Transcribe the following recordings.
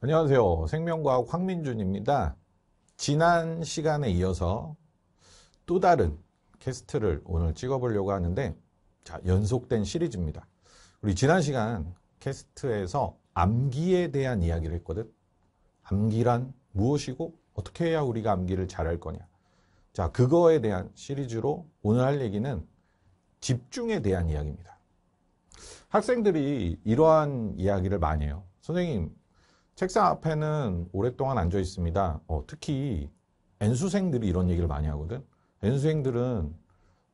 안녕하세요. 생명과학 황민준입니다. 지난 시간에 이어서 또 다른 캐스트를 오늘 찍어보려고 하는데 자, 연속된 시리즈입니다. 우리 지난 시간 캐스트에서 암기에 대한 이야기를 했거든. 암기란 무엇이고 어떻게 해야 우리가 암기를 잘 할 거냐. 자, 그거에 대한 시리즈로 오늘 할 얘기는 집중에 대한 이야기입니다. 학생들이 이러한 이야기를 많이 해요. 선생님, 책상 앞에는 오랫동안 앉아 있습니다. 어, 특히 N수생들이 이런 얘기를 많이 하거든. N수생들은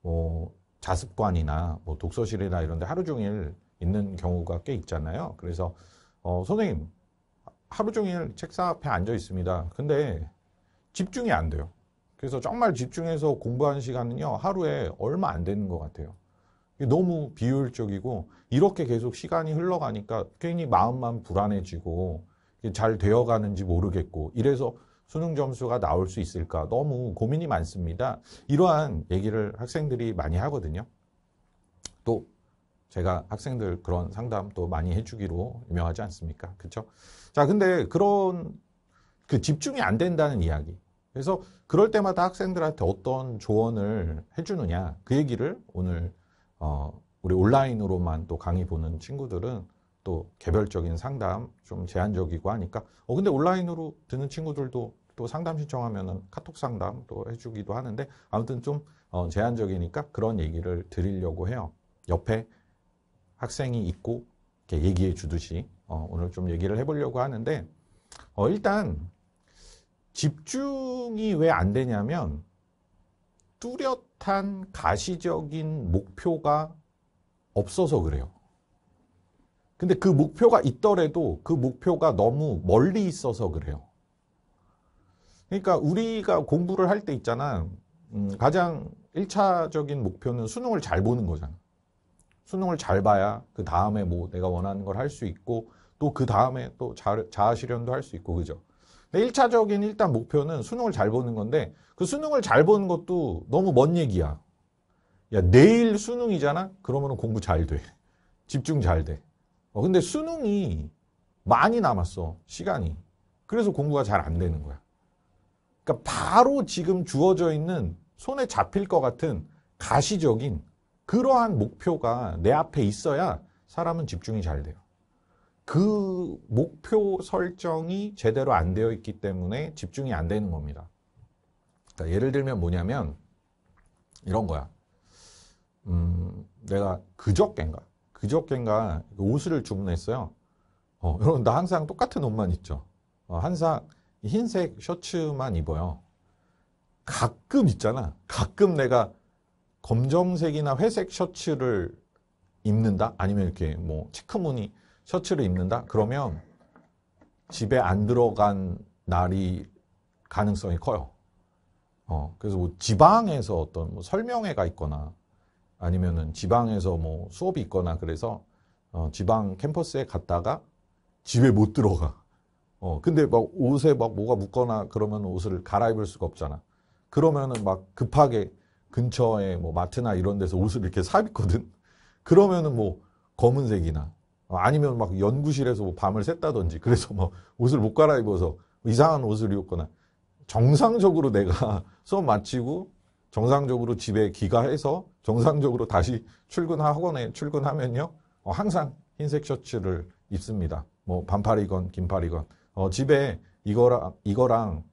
뭐 자습관이나 뭐 독서실이나 이런 데 하루 종일 있는 경우가 꽤 있잖아요. 그래서 어, 선생님 하루 종일 책상 앞에 앉아 있습니다. 근데 집중이 안 돼요. 그래서 정말 집중해서 공부하는 시간은요 하루에 얼마 안 되는 것 같아요. 너무 비효율적이고 이렇게 계속 시간이 흘러가니까 괜히 마음만 불안해지고 잘 되어가는지 모르겠고 이래서 수능 점수가 나올 수 있을까 너무 고민이 많습니다. 이러한 얘기를 학생들이 많이 하거든요. 또 제가 학생들 그런 상담 도 많이 해주기로 유명하지 않습니까? 그렇죠? 자, 근데 그런 그 집중이 안 된다는 이야기. 그래서 그럴 때마다 학생들한테 어떤 조언을 해주느냐 그 얘기를 오늘 어, 우리 온라인으로만 또 강의 보는 친구들은 또 개별적인 상담 좀 제한적이고 하니까 어 근데 온라인으로 듣는 친구들도 또 상담 신청하면은 카톡 상담 도 해주기도 하는데 아무튼 좀어 제한적이니까 그런 얘기를 드리려고 해요. 옆에 학생이 있고 이렇게 얘기해 주듯이 어 오늘 좀 얘기를 해보려고 하는데 어 일단 집중이 왜 안 되냐면 뚜렷한 가시적인 목표가 없어서 그래요. 근데 그 목표가 있더라도 그 목표가 너무 멀리 있어서 그래요. 그러니까 우리가 공부를 할 때 있잖아. 음, 가장 1차적인 목표는 수능을 잘 보는 거잖아. 수능을 잘 봐야 그 다음에 뭐 내가 원하는 걸 할 수 있고 또 그 다음에 또 자아 실현도 할 수 있고 그죠. 1차적인 일단 목표는 수능을 잘 보는 건데 그 수능을 잘 보는 것도 너무 먼 얘기야. 야, 내일 수능이잖아? 그러면 공부 잘 돼. 집중 잘 돼. 어, 근데 수능이 많이 남았어, 시간이. 그래서 공부가 잘 안 되는 거야. 그러니까 바로 지금 주어져 있는 손에 잡힐 것 같은 가시적인 그러한 목표가 내 앞에 있어야 사람은 집중이 잘 돼요. 그 목표 설정이 제대로 안 되어 있기 때문에 집중이 안 되는 겁니다. 그러니까 예를 들면 뭐냐면 이런 거야. 음, 내가 그저껜가 그저께인가 옷을 주문했어요. 어, 여러분 나 항상 똑같은 옷만 입죠. 어, 항상 흰색 셔츠만 입어요. 가끔 있잖아. 가끔 내가 검정색이나 회색 셔츠를 입는다? 아니면 이렇게 뭐 치크무늬 셔츠를 입는다? 그러면 집에 안 들어간 날이 가능성이 커요. 어, 그래서 뭐 지방에서 어떤 뭐 설명회가 있거나 아니면은 지방에서 뭐 수업이 있거나 그래서 어, 지방 캠퍼스에 갔다가 집에 못 들어가. 어, 근데 막 옷에 막 뭐가 묻거나 그러면 옷을 갈아입을 수가 없잖아. 그러면은 막 급하게 근처에 뭐 마트나 이런 데서 옷을 이렇게 사입거든. 그러면은 뭐 검은색이나 어, 아니면 막 연구실에서 뭐 밤을 샜다든지 그래서 뭐 옷을 못 갈아입어서 이상한 옷을 입었거나 정상적으로 내가 수업 마치고 정상적으로 집에 귀가해서 정상적으로 다시 출근하거나 출근하면요. 어, 항상 흰색 셔츠를 입습니다. 뭐 반팔이건 긴팔이건. 어, 집에 이거랑, 이거랑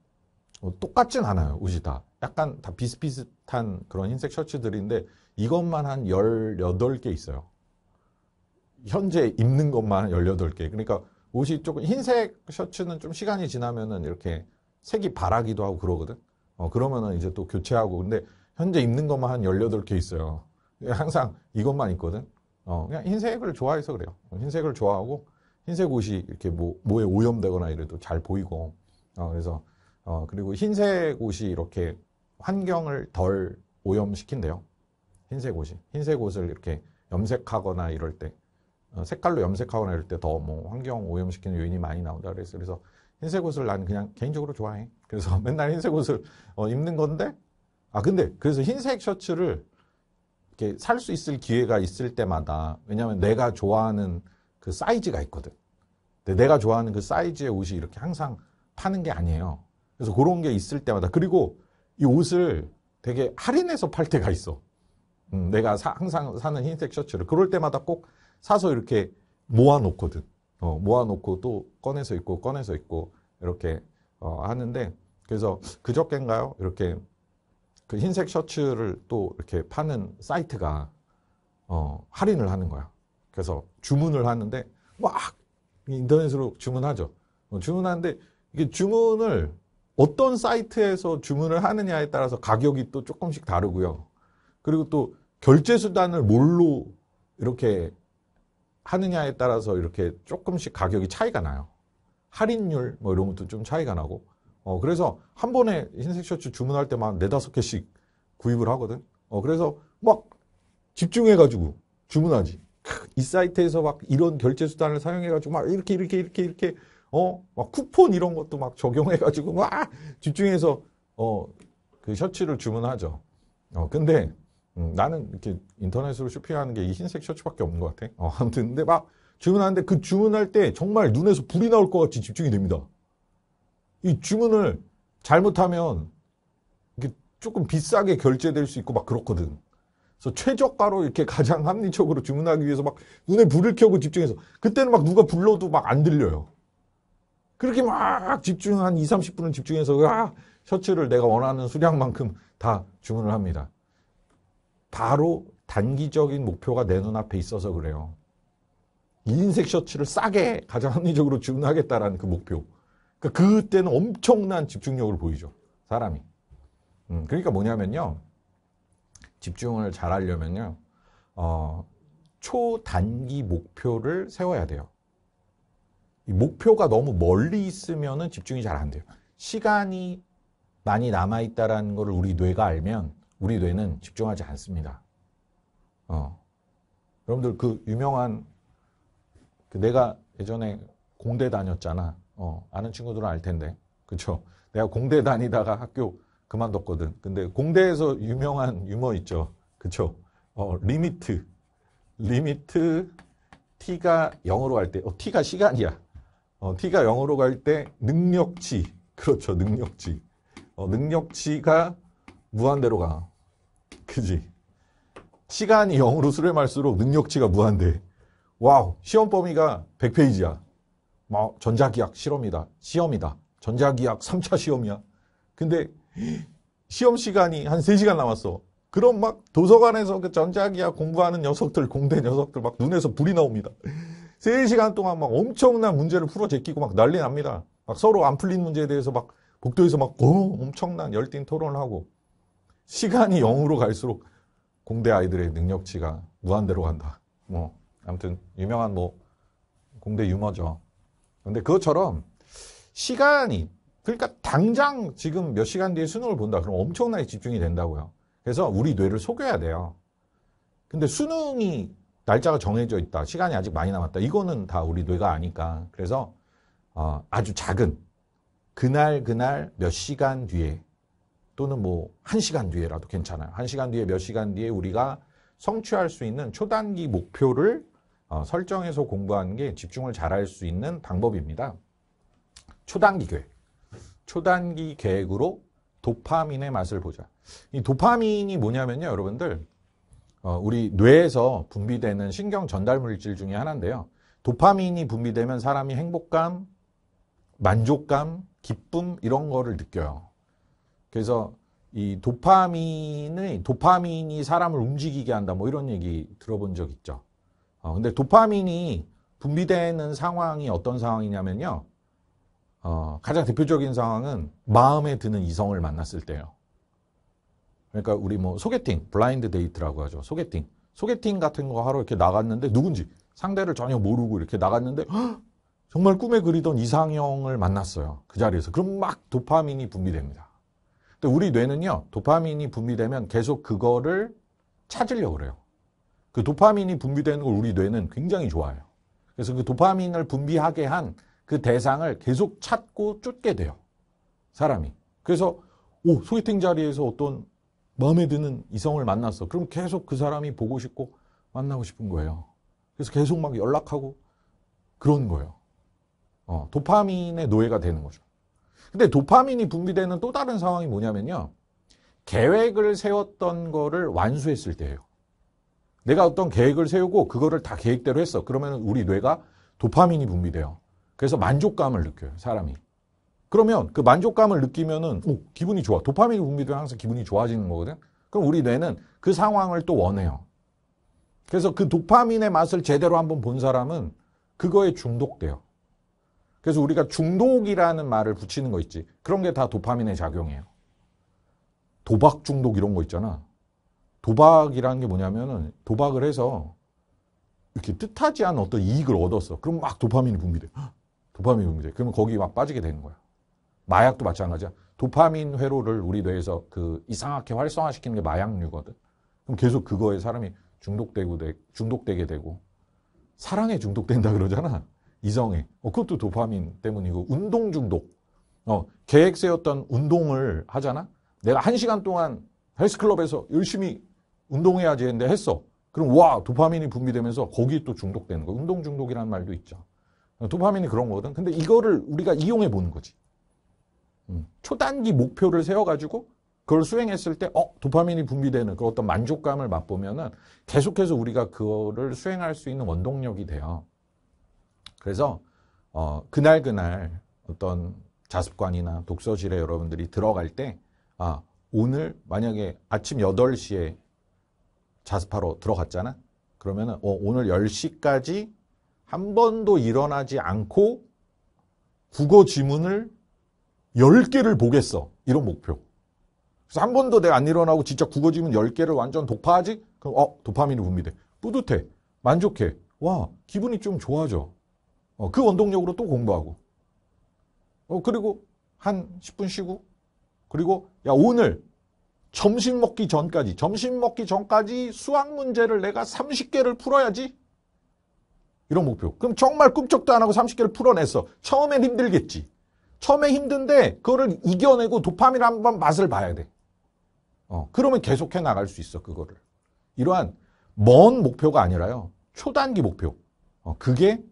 어, 똑같진 않아요. 옷이 다. 약간 다 비슷비슷한 그런 흰색 셔츠들인데 이것만 한 18개 있어요. 현재 입는 것만 18개. 그러니까 옷이 조금 흰색 셔츠는 좀 시간이 지나면은 이렇게 색이 바라기도 하고 그러거든. 어, 그러면은 이제 또 교체하고. 근데 현재 입는 것만 한 18개 있어요. 항상 이것만 있거든. 어, 그냥 흰색을 좋아해서 그래요. 흰색을 좋아하고, 흰색 옷이 이렇게 뭐, 뭐에 오염되거나 이래도 잘 보이고, 어, 그래서, 어, 그리고 흰색 옷이 이렇게 환경을 덜 오염시킨대요. 흰색 옷이. 흰색 옷을 이렇게 염색하거나 이럴 때, 어, 색깔로 염색하거나 이럴 때 더 뭐 환경 오염시키는 요인이 많이 나온다 그래서, 그래서 흰색 옷을 난 그냥 개인적으로 좋아해. 그래서 맨날 흰색 옷을 어, 입는 건데 아 근데 그래서 흰색 셔츠를 이렇게 살 수 있을 기회가 있을 때마다 왜냐하면 내가 좋아하는 그 사이즈가 있거든. 근데 내가 좋아하는 그 사이즈의 옷이 이렇게 항상 파는 게 아니에요. 그래서 그런 게 있을 때마다 그리고 이 옷을 되게 할인해서 팔 때가 있어. 음, 내가 사, 항상 사는 흰색 셔츠를 그럴 때마다 꼭 사서 이렇게 모아놓거든. 어, 모아놓고 또 꺼내서 입고 꺼내서 입고 이렇게 어, 하는데 그래서 그저께인가요? 이렇게 그 흰색 셔츠를 또 이렇게 파는 사이트가 어, 할인을 하는 거야. 그래서 주문을 하는데 막 인터넷으로 주문하죠. 어, 주문하는데 이게 주문을 어떤 사이트에서 주문을 하느냐에 따라서 가격이 또 조금씩 다르고요. 그리고 또 결제 수단을 뭘로 이렇게 하느냐에 따라서 이렇게 조금씩 가격이 차이가 나요. 할인율 뭐 이런 것도 좀 차이가 나고 어, 그래서 한 번에 흰색 셔츠 주문할 때만 네다섯 개씩 구입을 하거든. 어, 그래서 막 집중해가지고 주문하지. 이 사이트에서 막 이런 결제 수단을 사용해가지고 막 이렇게 이렇게 이렇게 이렇게 어, 막 쿠폰 이런 것도 막 적용해가지고 막 집중해서 어, 그 셔츠를 주문하죠. 어, 근데 음, 나는 이렇게 인터넷으로 쇼핑하는 게 이 흰색 셔츠밖에 없는 것 같아. 어, 아무튼 근데 막 주문하는데 그 주문할 때 정말 눈에서 불이 나올 것 같이 집중이 됩니다. 이 주문을 잘못하면 이게 조금 비싸게 결제될 수 있고 막 그렇거든. 그래서 최저가로 이렇게 가장 합리적으로 주문하기 위해서 막 눈에 불을 켜고 집중해서 그때는 막 누가 불러도 막 안 들려요. 그렇게 막 집중 한 2, 30분은 집중해서 아, 셔츠를 내가 원하는 수량만큼 다 주문을 합니다. 바로 단기적인 목표가 내 눈앞에 있어서 그래요. 이인색 셔츠를 싸게 가장 합리적으로 주문하겠다라는 그 목표. 그러니까 그때는 엄청난 집중력을 보이죠. 사람이. 음, 그러니까 뭐냐면요. 집중을 잘 하려면요. 어, 초단기 목표를 세워야 돼요. 목표가 너무 멀리 있으면 집중이 잘 안 돼요. 시간이 많이 남아있다라는 것을 우리 뇌가 알면 우리 뇌는 집중하지 않습니다. 어. 여러분들 그 유명한 그 내가 예전에 공대 다녔잖아. 어, 아는 친구들은 알 텐데. 그쵸? 내가 공대 다니다가 학교 그만뒀거든. 근데 공대에서 유명한 유머 있죠. 그쵸? 어, 리미트. 리미트 T가 0으로 갈 때, 어, T가 시간이야. 어, T가 0으로 갈 때 능력치. 그렇죠. 능력치. 어, 능력치가 무한대로 가. 그지? 시간이 0으로 수렴할수록 능력치가 무한대. 와우. 시험 범위가 100페이지야. 전자기학 실험이다. 시험이다. 전자기학 3차 시험이야. 근데 시험 시간이 한 3시간 남았어. 그럼 막 도서관에서 그 전자기학 공부하는 녀석들, 공대 녀석들 막 눈에서 불이 나옵니다. 3시간 동안 막 엄청난 문제를 풀어 제끼고 막 난리 납니다. 막 서로 안 풀린 문제에 대해서 막 복도에서 막 오, 엄청난 열띤 토론을 하고 시간이 0으로 갈수록 공대 아이들의 능력치가 무한대로 간다. 뭐 아무튼 유명한 뭐 공대 유머죠. 근데 그것처럼 시간이 그러니까 당장 지금 몇 시간 뒤에 수능을 본다 그럼 엄청나게 집중이 된다고요. 그래서 우리 뇌를 속여야 돼요. 근데 수능이 날짜가 정해져 있다. 시간이 아직 많이 남았다. 이거는 다 우리 뇌가 아니까. 그래서 어, 아주 작은 그날 그날 몇 시간 뒤에 또는 뭐 한 시간 뒤에라도 괜찮아요. 한 시간 뒤에 몇 시간 뒤에 우리가 성취할 수 있는 초단기 목표를 어, 설정해서 공부하는 게 집중을 잘할 수 있는 방법입니다. 초단기 계획. 초단기 계획으로 도파민의 맛을 보자. 이 도파민이 뭐냐면요, 여러분들. 어, 우리 뇌에서 분비되는 신경 전달 물질 중에 하나인데요. 도파민이 분비되면 사람이 행복감, 만족감, 기쁨 이런 거를 느껴요. 그래서 이 도파민의 도파민이 사람을 움직이게 한다 뭐 이런 얘기 들어본 적 있죠. 어, 근데 도파민이 분비되는 상황이 어떤 상황이냐면요. 어, 가장 대표적인 상황은 마음에 드는 이성을 만났을 때예요. 그러니까 우리 뭐 소개팅, 블라인드 데이트라고 하죠. 소개팅. 소개팅 같은 거 하러 이렇게 나갔는데 누군지 상대를 전혀 모르고 이렇게 나갔는데 정말 꿈에 그리던 이상형을 만났어요. 그 자리에서. 그럼 막 도파민이 분비됩니다. 근데 우리 뇌는요. 도파민이 분비되면 계속 그거를 찾으려고 그래요. 그 도파민이 분비되는 걸 우리 뇌는 굉장히 좋아해요. 그래서 그 도파민을 분비하게 한 그 대상을 계속 찾고 쫓게 돼요. 사람이. 그래서 오 소개팅 자리에서 어떤 마음에 드는 이성을 만났어. 그럼 계속 그 사람이 보고 싶고 만나고 싶은 거예요. 그래서 계속 막 연락하고 그런 거예요. 어, 도파민의 노예가 되는 거죠. 근데 도파민이 분비되는 또 다른 상황이 뭐냐면요. 계획을 세웠던 거를 완수했을 때예요. 내가 어떤 계획을 세우고 그거를 다 계획대로 했어. 그러면 우리 뇌가 도파민이 분비돼요. 그래서 만족감을 느껴요, 사람이. 그러면 그 만족감을 느끼면은 오, 기분이 좋아. 도파민이 분비되면 항상 기분이 좋아지는 거거든. 그럼 우리 뇌는 그 상황을 또 원해요. 그래서 그 도파민의 맛을 제대로 한번 본 사람은 그거에 중독돼요. 그래서 우리가 중독이라는 말을 붙이는 거 있지. 그런 게 다 도파민의 작용이에요. 도박 중독 이런 거 있잖아. 도박이라는 게 뭐냐면은 도박을 해서 이렇게 뜻하지 않은 어떤 이익을 얻었어. 그럼 막 도파민이 분비돼. 도파민이 분비돼. 그러면 거기 막 빠지게 되는 거야. 마약도 마찬가지야. 도파민 회로를 우리 뇌에서 그 이상하게 활성화시키는 게 마약류거든. 그럼 계속 그거에 사람이 중독되고 되, 중독되게 되고 사랑에 중독된다 그러잖아. 이성에. 어, 그것도 도파민 때문이고 운동 중독. 어, 계획 세웠던 운동을 하잖아. 내가 한 시간 동안 헬스클럽에서 열심히 운동해야지 했는데 했어. 그럼 와 도파민이 분비되면서 거기또 중독되는 거. 야 운동 중독이라는 말도 있죠. 도파민이 그런 거거든. 근데 이거를 우리가 이용해 보는 거지. 음, 초단기 목표를 세워가지고 그걸 수행했을 때, 어, 도파민이 분비되는 그 어떤 만족감을 맛보면은 계속해서 우리가 그거를 수행할 수 있는 원동력이 돼요. 그래서, 어, 그날그날 어떤 자습관이나 독서실에 여러분들이 들어갈 때, 아, 오늘 만약에 아침 8시에 자스파로 들어갔잖아. 그러면 어, 오늘 10시까지 한 번도 일어나지 않고 국어 지문을 10개를 보겠어. 이런 목표. 그래서 한 번도 내가 안 일어나고 진짜 국어 지문 10개를 완전 독파하지? 그럼 어, 도파민이 분비돼. 뿌듯해. 만족해. 와, 기분이 좀 좋아져. 어, 그 원동력으로 또 공부하고. 어, 그리고 한 10분 쉬고. 그리고 야, 오늘 점심 먹기 전까지 점심 먹기 전까지 수학 문제를 내가 30개를 풀어야지 이런 목표 그럼 정말 꿈쩍도 안 하고 30개를 풀어냈어 처음엔 힘들겠지 처음에 힘든데 그거를 이겨내고 도파민 한번 맛을 봐야 돼 어, 그러면 계속해 나갈 수 있어 그거를 이러한 먼 목표가 아니라요 초단기 목표 어, 그게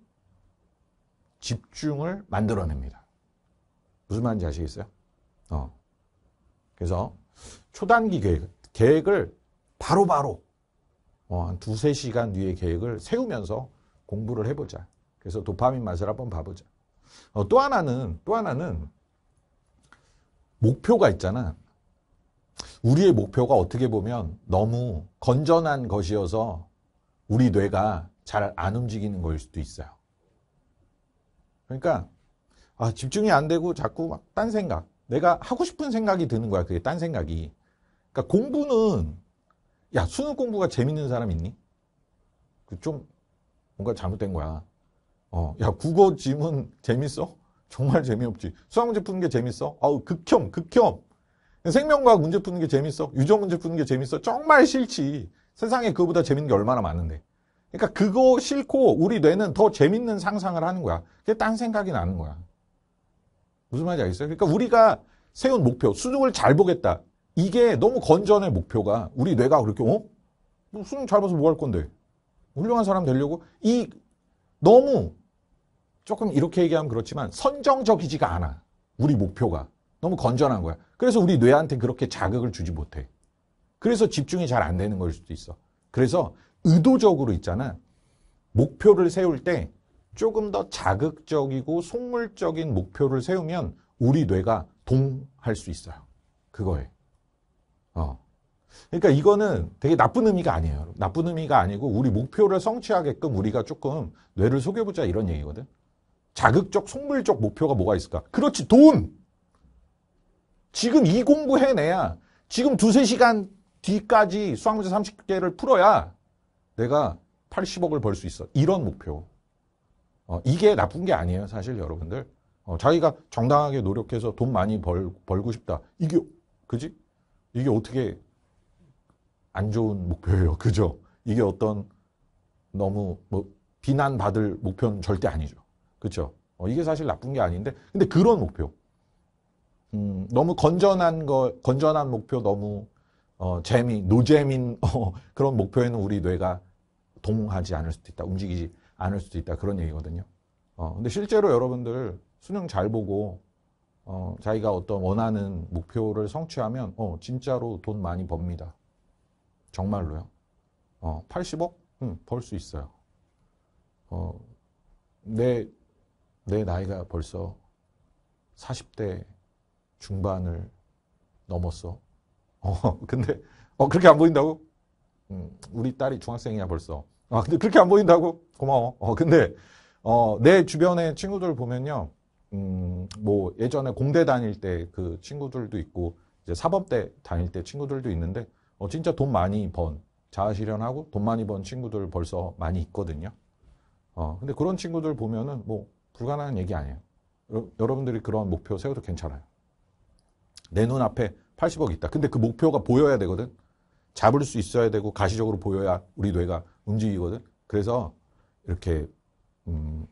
집중을 만들어냅니다 무슨 말인지 아시겠어요? 어. 그래서 초단기 계획, 계획을 바로바로 어, 한 두세 시간 뒤에 계획을 세우면서 공부를 해보자. 그래서 도파민 맛을 한번 봐보자. 어, 또 하나는, 또 하나는 목표가 있잖아. 우리의 목표가 어떻게 보면 너무 건전한 것이어서 우리 뇌가 잘 안 움직이는 걸 수도 있어요. 그러니까 아, 집중이 안 되고 자꾸 막 딴 생각. 내가 하고 싶은 생각이 드는 거야. 그게 딴 생각이. 그러니까 공부는 야 수능 공부가 재밌는 사람 있니? 그 좀 뭔가 잘못된 거야. 어, 야 국어 지문 재밌어? 정말 재미없지. 수학 문제 푸는 게 재밌어? 아우 극혐 극혐. 생명과학 문제 푸는 게 재밌어? 유전 문제 푸는 게 재밌어? 정말 싫지. 세상에 그거보다 재밌는 게 얼마나 많은데. 그러니까 그거 싫고 우리 뇌는 더 재밌는 상상을 하는 거야. 그게 딴 생각이 나는 거야. 무슨 말인지 알겠어요? 그러니까 우리가 세운 목표, 수능을 잘 보겠다. 이게 너무 건전해 목표가 우리 뇌가 그렇게 어? 뭐 수능 잘 봐서 뭐 할 건데? 훌륭한 사람 되려고 이 너무 조금 이렇게 얘기하면 그렇지만 선정적이지가 않아. 우리 목표가 너무 건전한 거야. 그래서 우리 뇌한테 그렇게 자극을 주지 못해. 그래서 집중이 잘 안 되는 걸 수도 있어. 그래서 의도적으로 있잖아. 목표를 세울 때 조금 더 자극적이고 속물적인 목표를 세우면 우리 뇌가 동할 수 있어요. 그거에. 어. 그러니까 이거는 되게 나쁜 의미가 아니에요. 나쁜 의미가 아니고 우리 목표를 성취하게끔 우리가 조금 뇌를 속여보자 이런 얘기거든. 자극적, 속물적 목표가 뭐가 있을까? 그렇지, 돈! 지금 이 공부 해내야 지금 두세 시간 뒤까지 수학문제 30개를 풀어야 내가 80억을 벌 수 있어. 이런 목표. 어, 이게 나쁜 게 아니에요, 사실 여러분들. 어, 자기가 정당하게 노력해서 돈 많이 벌, 벌고 싶다. 이게, 그지? 이게 어떻게 안 좋은 목표예요. 그죠? 이게 어떤 너무 뭐 비난받을 목표는 절대 아니죠. 그죠? 어, 이게 사실 나쁜 게 아닌데, 근데 그런 목표. 음, 너무 건전한 거, 건전한 목표 너무 어, 재미, 노재민 어, 그런 목표에는 우리 뇌가 동하지 않을 수도 있다. 움직이지 않을 수도 있다. 그런 얘기거든요. 어, 근데 실제로 여러분들 수능 잘 보고 어, 자기가 어떤 원하는 목표를 성취하면 어, 진짜로 돈 많이 법니다. 정말로요. 어, 80억? 응, 벌 수 있어요. 어, 내, 내 나이가 벌써 40대 중반을 넘었어. 어, 근데, 어, 그렇게 안 보인다고? 음, 우리 딸이 중학생이야, 벌써. 아, 근데 그렇게 안 보인다고? 고마워. 어, 근데, 어, 내 주변의 친구들 보면요. 음, 뭐, 예전에 공대 다닐 때 그 친구들도 있고, 이제 사법대 다닐 때 친구들도 있는데, 어, 진짜 돈 많이 번, 자아 실현하고 돈 많이 번 친구들 벌써 많이 있거든요. 어, 근데 그런 친구들 보면은 뭐, 불가능한 얘기 아니에요. 여러분들이 그런 목표 세워도 괜찮아요. 내 눈앞에 80억 있다. 근데 그 목표가 보여야 되거든. 잡을 수 있어야 되고 가시적으로 보여야 우리 뇌가 움직이거든. 그래서 이렇게 음,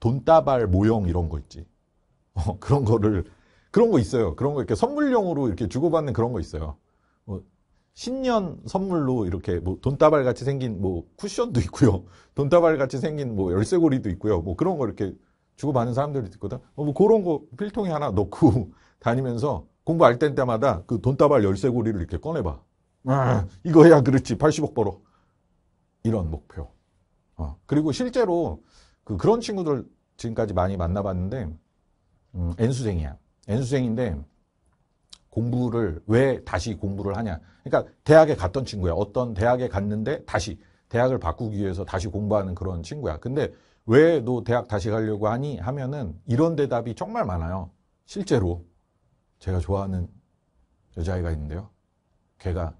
돈다발 모형 이런 거 있지. 어, 그런 거를 그런 거 있어요. 그런 거 이렇게 선물용으로 이렇게 주고받는 그런 거 있어요. 뭐 신년 선물로 이렇게 뭐 돈다발 같이 생긴 뭐 쿠션도 있고요. 돈다발 같이 생긴 뭐 열쇠고리도 있고요. 뭐 그런 거 이렇게 주고받는 사람들이 있거든. 어, 뭐 그런 거 필통에 하나 넣고 다니면서 공부할 땐 때마다 그 돈다발 열쇠고리를 이렇게 꺼내봐. 아, 어, 이거 해야 그렇지. 80억 벌어. 이런 목표. 어, 그리고 실제로 그 그런 친구들 지금까지 많이 만나봤는데 음, N수생이야. N수생인데 공부를 왜 다시 공부를 하냐. 그러니까 대학에 갔던 친구야. 어떤 대학에 갔는데 다시 대학을 바꾸기 위해서 다시 공부하는 그런 친구야. 근데 왜 너 대학 다시 가려고 하니? 하면은 이런 대답이 정말 많아요. 실제로 제가 좋아하는 여자아이가 있는데요. 걔가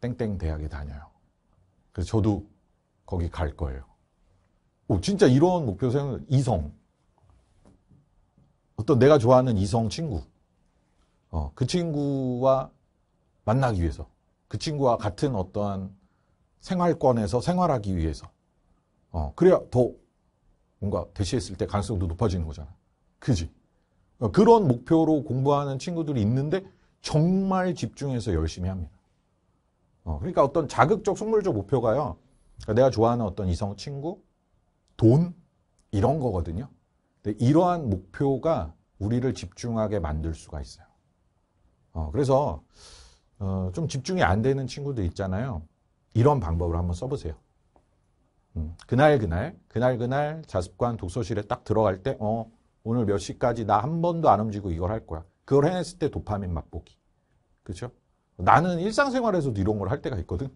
땡땡 대학에 다녀요. 그래서 저도 거기 갈 거예요. 오, 진짜 이런 목표 세우 이성. 어떤 내가 좋아하는 이성 친구. 어, 그 친구와 만나기 위해서. 그 친구와 같은 어떠한 생활권에서 생활하기 위해서. 어, 그래야 더 뭔가 대시했을 때 가능성도 높아지는 거잖아. 그지? 어, 그런 목표로 공부하는 친구들이 있는데 정말 집중해서 열심히 합니다. 어, 그러니까 어떤 자극적 속물적 목표가요. 그러니까 내가 좋아하는 어떤 이성 친구, 돈 이런 거거든요. 근데 이러한 목표가 우리를 집중하게 만들 수가 있어요. 어, 그래서 어, 좀 집중이 안 되는 친구들 있잖아요. 이런 방법을 한번 써보세요. 음, 그날 그날 그날 그날 자습관 독서실에 딱 들어갈 때 어, 오늘 몇 시까지 나 한 번도 안 움직이고 이걸 할 거야. 그걸 해냈을 때 도파민 맛보기. 그렇죠? 나는 일상생활에서도 이런 걸 할 때가 있거든.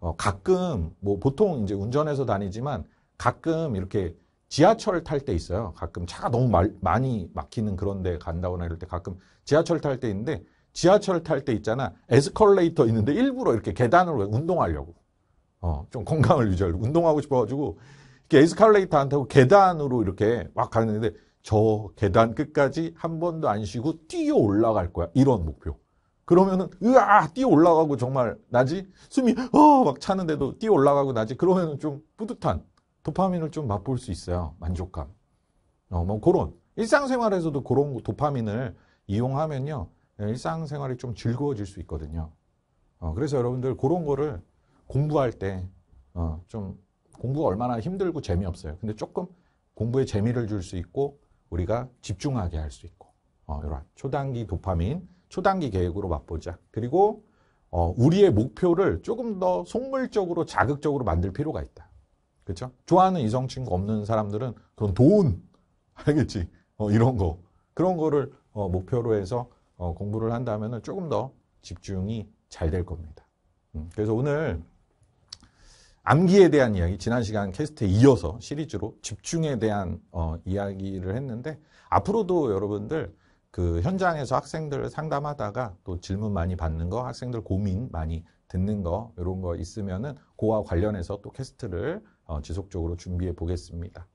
어, 가끔 뭐 보통 이제 운전해서 다니지만 가끔 이렇게 지하철 탈 때 있어요. 가끔 차가 너무 말, 많이 막히는 그런 데 간다거나 이럴 때 가끔 지하철 탈 때 있는데 지하철 탈 때 있잖아. 에스컬레이터 있는데 일부러 이렇게 계단으로 운동하려고. 어, 좀 건강을 유지하려고. 운동하고 싶어가지고 이렇게 에스컬레이터 안 타고 계단으로 이렇게 막 가는데 저 계단 끝까지 한 번도 안 쉬고 뛰어 올라갈 거야. 이런 목표. 그러면은 으아 뛰어 올라가고 정말 나지 숨이 어 막 차는데도 뛰어 올라가고 나지 그러면은 좀 뿌듯한 도파민을 좀 맛볼 수 있어요 만족감 어뭐 그런 일상생활에서도 그런 도파민을 이용하면요 예, 일상생활이 좀 즐거워질 수 있거든요 어 그래서 여러분들 그런 거를 공부할 때 어 좀 공부가 얼마나 힘들고 재미없어요 근데 조금 공부에 재미를 줄 수 있고 우리가 집중하게 할 수 있고 어 이런 초단기 도파민 초단기 계획으로 맛보자. 그리고 어, 우리의 목표를 조금 더 속물적으로 자극적으로 만들 필요가 있다. 그렇죠? 좋아하는 이성 친구 없는 사람들은 그런 돈 알겠지? 어, 이런 거 그런 거를 어, 목표로 해서 어, 공부를 한다면 조금 더 집중이 잘 될 겁니다. 음, 그래서 오늘 암기에 대한 이야기 지난 시간 캐스트에 이어서 시리즈로 집중에 대한 어, 이야기를 했는데 앞으로도 여러분들 그 현장에서 학생들 상담하다가 또 질문 많이 받는 거, 학생들 고민 많이 듣는 거 이런 거 있으면은 고와 관련해서 또 캐스트를 어, 지속적으로 준비해 보겠습니다.